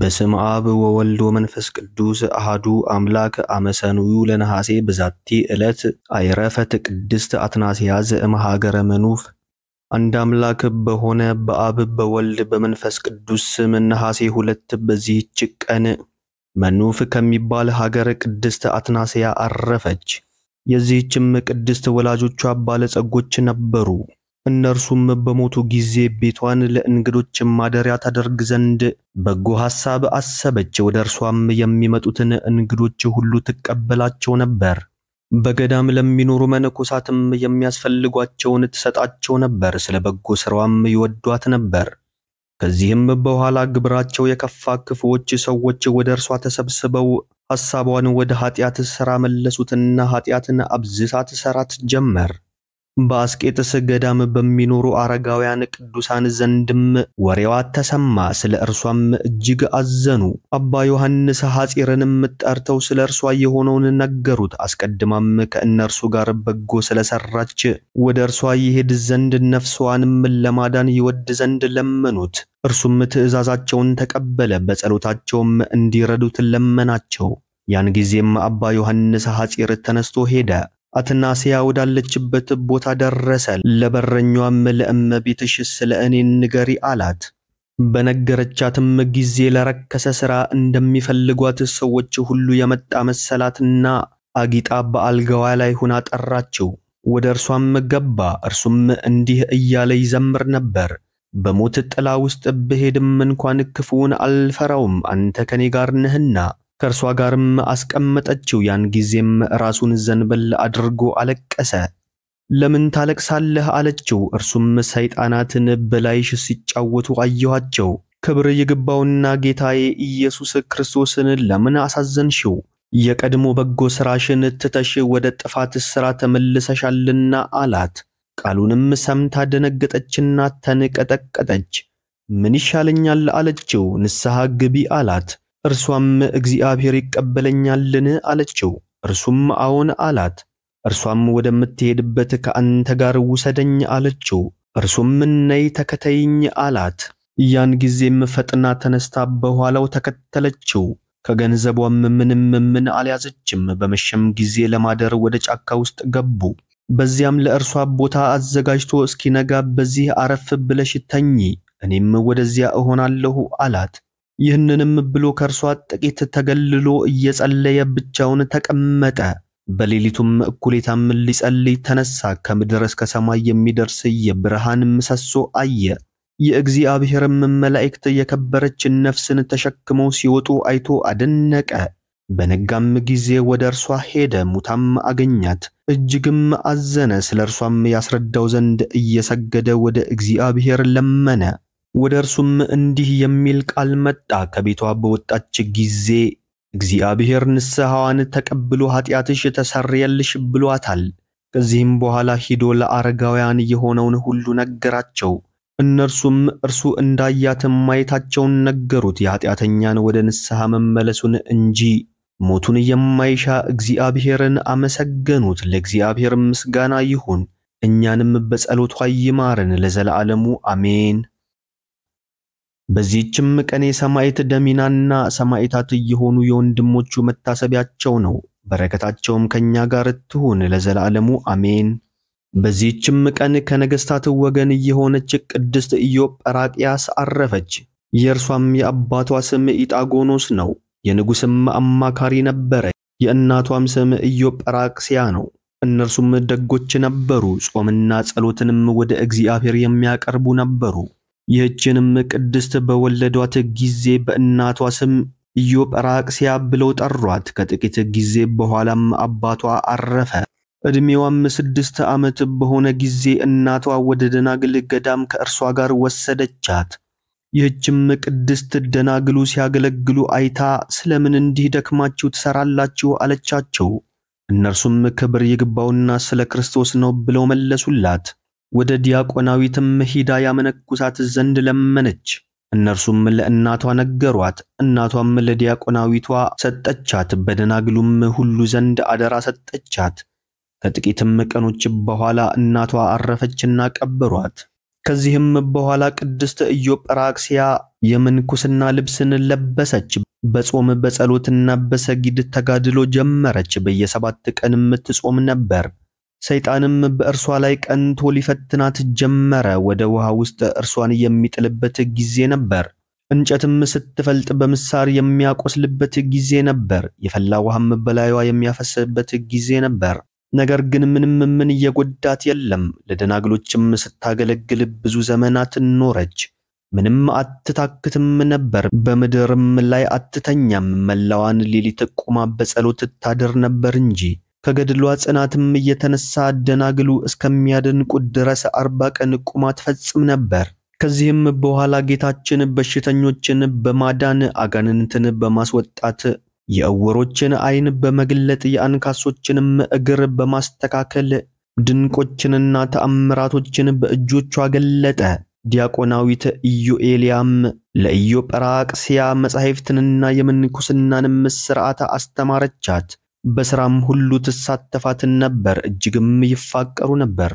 በስም አብ ወወልድ ወመንፈስ ቅዱስ አህዱ አምላክ አመሰንዩ ለነሐሴ በዛቲ ዕለት አይረፈት ቅድስት አትናስያ ዘእምሃገረ መኑፍ። አንድ አምላክ በሆነ በአብ በወልድ በመንፈስ ቅዱስ ስም ነሐሴ ሁለት በዚህች ቀን መኑፍ ከሚባል ሀገር ቅድስት አትናስያ አረፈች። የዚህችም ቅድስት ወላጆቿ ባለጸጎች ነበሩ። እነርሱም በሞቱ ጊዜ ቤቷን ለእንግዶች ማደሪያ ታደርግ ዘንድ በጎ ሐሳብ አሰበች። ወደ እርሷም የሚመጡትን እንግዶች ሁሉ ትቀበላቸው ነበር። በገዳም ለሚኖሩ መነኮሳትም የሚያስፈልጓቸውን ትሰጣቸው ነበር። ስለ በጎ ሥራዋም ይወዷት ነበር። ከዚህም በኋላ ግብራቸው የከፋ ክፉዎች ሰዎች ወደ እርሷ ተሰብስበው ሐሳቧን ወደ ኃጢአት ሥራ መለሱትና ኃጢአትን አብዝታ ትሠራት ጀመር። በአስቄጥስ ገዳም በሚኖሩ አረጋውያን ቅዱሳን ዘንድም ወሬዋ ተሰማ፣ ስለ እርሷም እጅግ አዘኑ። አባ ዮሐንስ ሐጺርንም ጠርተው ስለ እርሷ የሆነውን ነገሩት። አስቀድማም ከእነርሱ ጋር በጎ ስለሰራች ወደ እርሷ ይሄድ ዘንድ ነፍሷንም ለማዳን ይወድ ዘንድ ለመኑት። እርሱም ትእዛዛቸውን ተቀበለ፣ በጸሎታቸውም እንዲረዱት ለመናቸው። ያን ጊዜም አባ ዮሐንስ ሐጺር ተነስቶ ሄደ። አትናስያ ወዳለችበት ቦታ ደረሰ። ለበረኛዋም ለእመቤትሽ ስለ እኔ ንገሪ አላት። በነገረቻትም ጊዜ ለረከሰ ሥራ እንደሚፈልጓት ሰዎች ሁሉ የመጣ መሰላትና አጊጣ በአልጋዋ ላይ ሆና ጠራችው። ወደ እርሷም ገባ። እርሱም እንዲህ እያለ ይዘምር ነበር። በሞት ጥላ ውስጥ ብሄድም እንኳን ክፉውን አልፈራውም፣ አንተ ከኔ ጋር ነህና ከእርሷ ጋርም አስቀመጠችው። ያን ጊዜም ራሱን ዘንበል አድርጎ አለቀሰ። ለምን ታለቅሳለህ አለችው። እርሱም ሰይጣናትን በላይሽ ሲጫወቱ አየኋቸው። ክብር የገባውና ጌታዬ ኢየሱስ ክርስቶስን ለምን አሳዘንሽው? የቀድሞ በጎ ሥራሽን ትተሽ ወደ ጥፋት ሥራ ተመልሰሻልና አላት። ቃሉንም ሰምታ ደነገጠችና ተንቀጠቀጠች። ምን ይሻለኛል አለችው። ንስሐ ግቢ አላት። እርሷም እግዚአብሔር ይቀበለኛልን አለችው። እርሱም አዎን አላት። እርሷም ወደምትሄድበት ከአንተ ጋር ውሰደኝ አለችው። እርሱም እነይ ተከተይኝ አላት። ያን ጊዜም ፈጥና ተነስታ በኋላው ተከተለችው። ከገንዘቧም ምንም ምን አልያዘችም። በመሸም ጊዜ ለማደር ወደ ጫካ ውስጥ ገቡ። በዚያም ለእርሷ ቦታ አዘጋጅቶ እስኪነጋ በዚህ አረፍ ብለሽ ተኚ፣ እኔም ወደዚያ እሆናለሁ አላት። ይህንንም ብሎ ከእርሷ ጥቂት ተገልሎ እየጸለየ ብቻውን ተቀመጠ። በሌሊቱም እኩሌታም ሊጸልይ ተነሳ። ከምድር እስከ ሰማይ የሚደርስ የብርሃን ምሰሶ አየ። የእግዚአብሔርም መላእክት የከበረችን ነፍስን ተሸክመው ሲወጡ አይቶ አደነቀ። በነጋም ጊዜ ወደ እርሷ ሄደ፣ ሙታም አገኛት። እጅግም አዘነ። ስለ እርሷም ያስረዳው ዘንድ እየሰገደ ወደ እግዚአብሔር ለመነ። ወደ እርሱም እንዲህ የሚል ቃል መጣ። ከቤቷ በወጣች ጊዜ እግዚአብሔር ንስሐዋን ተቀብሎ ኃጢአትሽ ተሰረየልሽ ብሏታል። ከዚህም በኋላ ሂዶ ለአረጋውያን የሆነውን ሁሉ ነገራቸው። እነርሱም እርሱ እንዳያት ማየታቸውን ነገሩት፣ የኃጢአተኛን ወደ ንስሐ መመለሱን እንጂ ሞቱን የማይሻ እግዚአብሔርን አመሰገኑት። ለእግዚአብሔር ምስጋና ይሁን፣ እኛንም በጸሎቷ ይማረን ለዘላለሙ አሜን። በዚህችም ቀን የሰማዕት ደሚናና ሰማዕታት እየሆኑ የወንድሞቹ መታሰቢያቸው ነው። በረከታቸውም ከኛ ጋር ትሁን ለዘላለሙ አሜን። በዚህችም ቀን ከነገሥታት ወገን የሆነች ቅድስት ኢዮጵራቅያስ አረፈች። የእርሷም የአባቷ ስም ኢጣጎኖስ ነው። የንጉሥም አማካሪ ነበረ። የእናቷም ስም ኢዮጵራቅሲያ ነው። እነርሱም ደጎች ነበሩ። ጾምና ጸሎትንም ወደ እግዚአብሔር የሚያቀርቡ ነበሩ። ይህችንም ቅድስት በወለዷት ጊዜ በእናቷ ስም ኢዮጵራቅሲያ ብለው ጠሯት። ከጥቂት ጊዜ በኋላም አባቷ አረፈ። ዕድሜዋም ስድስት ዓመት በሆነ ጊዜ እናቷ ወደ ደናግል ገዳም ከእርሷ ጋር ወሰደቻት። ይህችም ቅድስት ደናግሉ ሲያገለግሉ አይታ ስለምን እንዲህ ደክማችሁ ትሰራላችሁ? አለቻቸው። እነርሱም ክብር ይግባውና ስለ ክርስቶስ ነው ብለው መለሱላት። ወደ ዲያቆናዊትም ሂዳ ያመነኩሳት ዘንድ ለመነች። እነርሱም ለእናቷ ነገሯት። እናቷም ለዲያቆናዊቷ ሰጠቻት፣ በደናግሉም ሁሉ ዘንድ አደራ ሰጠቻት። ከጥቂትም ቀኖች በኋላ እናቷ አረፈችና ቀበሯት። ከዚህም በኋላ ቅድስት ኢዮጵራክሲያ የምንኩስና ልብስን ለበሰች። በጾም በጸሎትና በሰጊድ ተጋድሎ ጀመረች። በየሰባት ቀን የምትጾም ነበር። ሰይጣንም በእርሷ ላይ ቀንቶ ሊፈትናት ጀመረ። ወደ ውሃ ውስጥ እርሷን የሚጥልበት ጊዜ ነበር። እንጨትም ስትፈልጥ በምሳር የሚያቆስልበት ጊዜ ነበር። የፈላ ውሃም በላዩዋ የሚያፈስበት ጊዜ ነበር። ነገር ግን ምንም ምን እየጎዳት የለም። ለደናግሎችም ስታገለግል ብዙ ዘመናት ኖረች። ምንም አትታክትም ነበር። በምድርም ላይ አትተኛም። መላዋን ሌሊት ቆማ በጸሎት ታድር ነበር እንጂ ከገድሏ ጽናትም እየተነሳ ደናግሉ እስከሚያደንቁ ድረስ አርባ ቀን ቁማ ፈጽም ነበር። ከዚህም በኋላ ጌታችን በሽተኞችን በማዳን አጋንንትን በማስወጣት የእውሮችን ዓይን በመግለጥ የአንካሶችንም እግር በማስተካከል ድንቆችንና ተአምራቶችን በእጆቿ ገለጠ። ዲያቆናዊት ኢዮኤልያም ለኢዮጵራቅስያ መጻሕፍትንና የምንኩስናንም ሥርዓት አስተማረቻት። በስራም ሁሉ ትሳተፋትን ነበር፣ እጅግም ይፋቀሩ ነበር።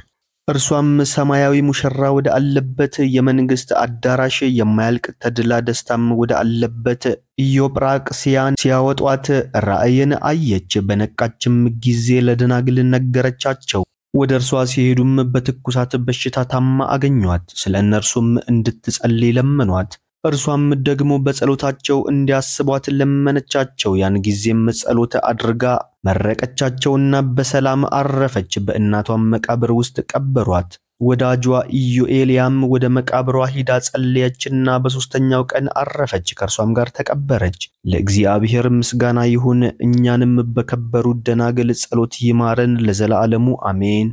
እርሷም ሰማያዊ ሙሽራ ወደ አለበት የመንግስት አዳራሽ የማያልቅ ተድላ ደስታም ወደ አለበት ኢዮጵራቅስያን ሲያወጧት ራእይን አየች። በነቃችም ጊዜ ለደናግል ነገረቻቸው። ወደ እርሷ ሲሄዱም በትኩሳት በሽታ ታማ አገኟት። ስለ እነርሱም እንድትጸልይ ለመኗት። እርሷም ደግሞ በጸሎታቸው እንዲያስቧት ለመነቻቸው። ያን ጊዜም ጸሎት አድርጋ መረቀቻቸውና በሰላም አረፈች። በእናቷም መቃብር ውስጥ ቀበሯት። ወዳጇ ኢዮኤልያም ወደ መቃብሯ ሂዳ ጸለየችና በሦስተኛው ቀን አረፈች፣ ከእርሷም ጋር ተቀበረች። ለእግዚአብሔር ምስጋና ይሁን፣ እኛንም በከበሩ ደናግል ጸሎት ይማረን ለዘላለሙ አሜን።